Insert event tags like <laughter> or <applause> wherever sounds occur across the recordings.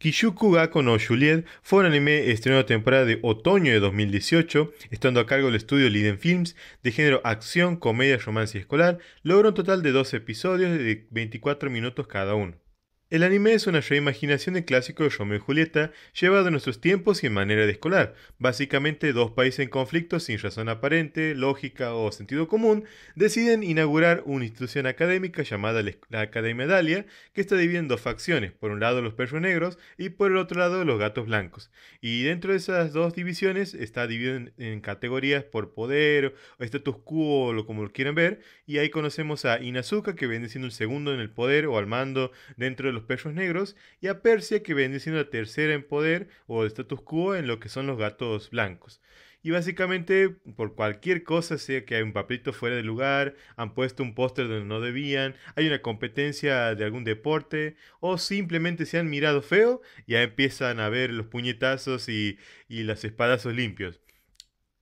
Kishuku Gako no Juliet fue un anime estrenado temporada de otoño de 2018, estando a cargo del estudio Liden Films, de género acción, comedia, romance y escolar, logró un total de 12 episodios de 24 minutos cada uno. El anime es una reimaginación del clásico de Romeo y Julieta, llevado a nuestros tiempos y en manera de escolar. Básicamente, dos países en conflicto sin razón aparente, lógica o sentido común, deciden inaugurar una institución académica llamada la Academia Dalia, que está dividida en dos facciones, por un lado los perros negros y por el otro lado los gatos blancos. Y dentro de esas dos divisiones está dividido en, categorías por poder, o status quo, o como lo quieran ver, y ahí conocemos a Inazuka, que viene siendo el segundo en el poder o al mando dentro de los los perros negros, y a Persia, que viene siendo la tercera en poder o status quo en lo que son los gatos blancos. Y básicamente, por cualquier cosa, sea que hay un papelito fuera de lugar, han puesto un póster donde no debían, hay una competencia de algún deporte, o simplemente se han mirado feo, ya empiezan a ver los puñetazos y, y las espadazos limpios.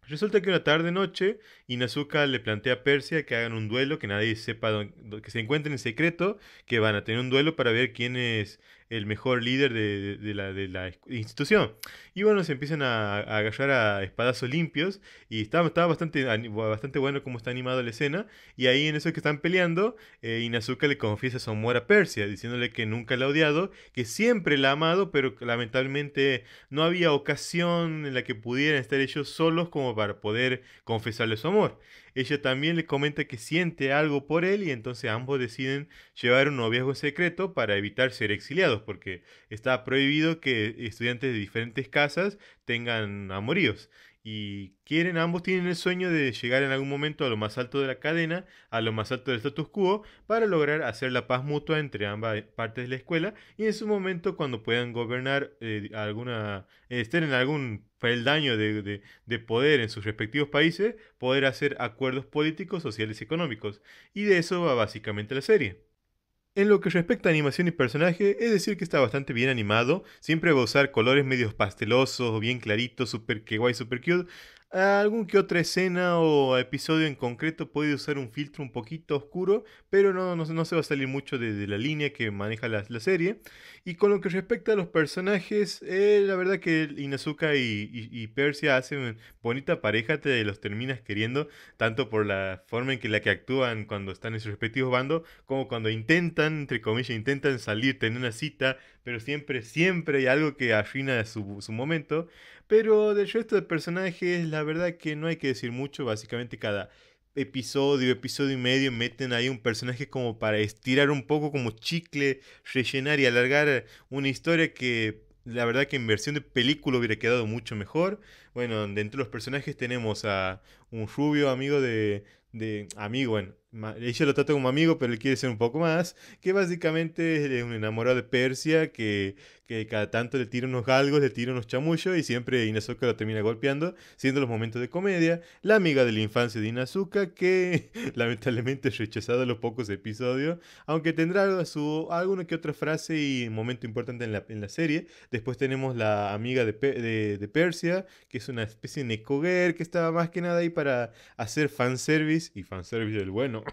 Resulta que una tarde noche, Inazuka le plantea a Persia que hagan un duelo, que nadie sepa, que se encuentren en secreto, que van a tener un duelo para ver quién es el mejor líder de, la, institución. Y bueno, se empiezan a, a agarrar a espadazos limpios y estaba bastante, bastante bueno como está animada la escena. Y ahí en eso que están peleando, eh, Inazuka le confiesa su amor a Persia, diciéndole que nunca la ha odiado, que siempre la ha amado, pero lamentablemente no había ocasión en la que pudieran estar ellos solos como para poder confesarle su amor. Ella también le comenta que siente algo por él y entonces ambos deciden llevar un noviazgo secreto para evitar ser exiliados, porque está prohibido que estudiantes de diferentes casas tengan amoríos y quieren, ambos tienen el sueño de llegar en algún momento a lo más alto de la cadena, a lo más alto del status quo, para lograr hacer la paz mutua entre ambas eh, partes de la escuela y en su momento cuando puedan gobernar eh, alguna, estén en algún peldaño de, poder en sus respectivos países, poder hacer acuerdos políticos, sociales y económicos. Y de eso va básicamente la serie. En lo que respecta a animación y personaje, es decir que está bastante bien animado, siempre va a usar colores medios pastelosos o bien claritos, super que guay, super cute, Ah, algún que otra escena o episodio en concreto puede usar un filtro un poquito oscuro, pero no, no, no se va a salir mucho de, la línea que maneja la, serie. Y con lo que respecta a los personajes, eh, la verdad que Inazuka y, y, Persia hacen bonita pareja, te los terminas queriendo, tanto por la forma en que la que actúan cuando están en sus respectivos bandos, como cuando intentan, entre comillas, intentan salir, tener una cita, pero siempre, siempre hay algo que afina su, su momento. Pero del resto de personajes, la verdad que no hay que decir mucho, básicamente cada episodio, episodio y medio meten ahí un personaje como para estirar un poco como chicle, rellenar y alargar una historia que la verdad que en versión de película hubiera quedado mucho mejor. Bueno, dentro de los personajes tenemos a un rubio amigo de, de amigo, en ella lo trata como amigo, pero él quiere ser un poco más, que básicamente es eh, un enamorado de Persia que que cada tanto le tira unos galgos, le tira unos chamullos y siempre Inazuka lo termina golpeando, siendo los momentos de comedia. La amiga de la infancia de Inazuka que <laughs> lamentablemente es rechazada los pocos episodios, aunque tendrá su, alguna que otra frase y momento importante en la, serie. Después tenemos la amiga de, Persia, que es una especie de necoguer, que estaba más que nada ahí para hacer fanservice y fanservice del bueno.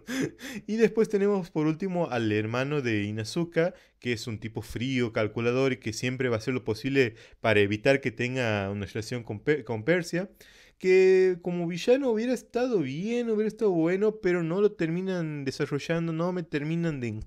<laughs> y después tenemos por último al hermano de Inazuka, que es un tipo frío, calculador y que siempre va a hacer lo posible para evitar que tenga una relación con, con Persia que como villano hubiera estado bien, hubiera estado bueno, pero no lo terminan desarrollando, no me terminan de,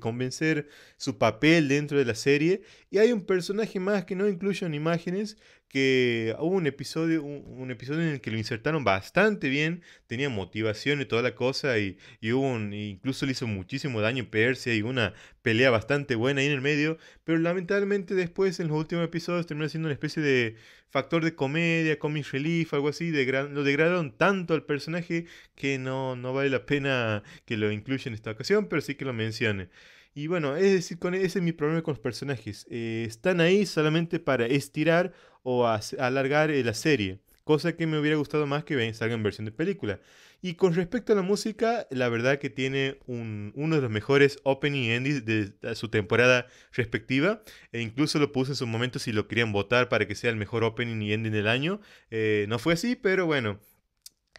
convencer su papel dentro de la serie. Y hay un personaje más que no incluye en imágenes, que hubo un episodio, un, episodio en el que lo insertaron bastante bien, tenía motivación y toda la cosa, y, un, incluso le hizo muchísimo daño a Persia y una pelea bastante buena ahí en el medio, pero lamentablemente después en los últimos episodios terminó siendo una especie de factor de comedia, comic relief, algo así, lo degradaron tanto al personaje que no, no vale la pena que lo incluya en esta ocasión, pero sí que lo mencione. Y bueno, es decir, con e-, ese es mi problema con los personajes. Eh, están ahí solamente para estirar o alargar eh, la serie cosa que me hubiera gustado más que salga en versión de película. Y con respecto a la música, la verdad que tiene uno de los mejores opening y ending de su temporada respectiva, e incluso lo puse en su momento si lo querían votar para que sea el mejor opening y ending del año. Eh, no fue así, pero bueno,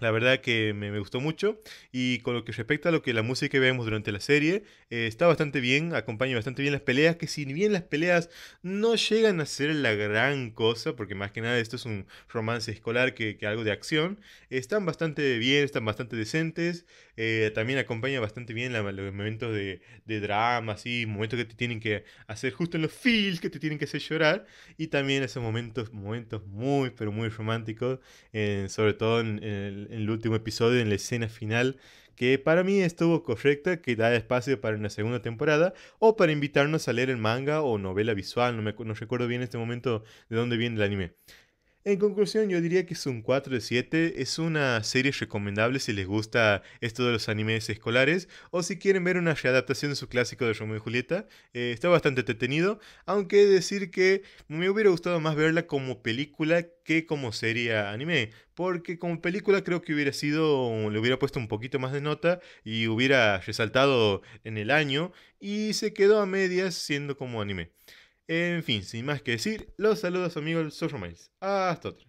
la verdad que me, gustó mucho. Y con lo que respecta a lo que la música que vemos durante la serie, eh, está bastante bien, acompaña bastante bien las peleas. Que si bien las peleas no llegan a ser la gran cosa, porque más que nada esto es un romance escolar que, algo de acción, están bastante bien, están bastante decentes. Eh, también acompaña bastante bien los momentos de, de drama, así, momentos que te tienen que hacer justo en los feels, que te tienen que hacer llorar. Y también esos momentos, momentos muy, pero muy románticos, sobre todo en el último episodio, en la escena final, que para mí estuvo correcta, que da espacio para una segunda temporada, o para invitarnos a leer el manga o novela visual, no, me, recuerdo bien en este momento de dónde viene el anime. En conclusión, yo diría que es un 4 de 7. Es una serie recomendable si les gusta esto de los animes escolares o si quieren ver una readaptación de su clásico de Romeo y Julieta. Eh, está bastante detenido aunque decir que me hubiera gustado más verla como película que como serie anime, porque como película creo que hubiera sido, le hubiera puesto un poquito más de nota y hubiera resaltado en el año y se quedó a medias siendo como anime. En fin, sin más que decir, los saludos amigos Social Miles. Hasta otra.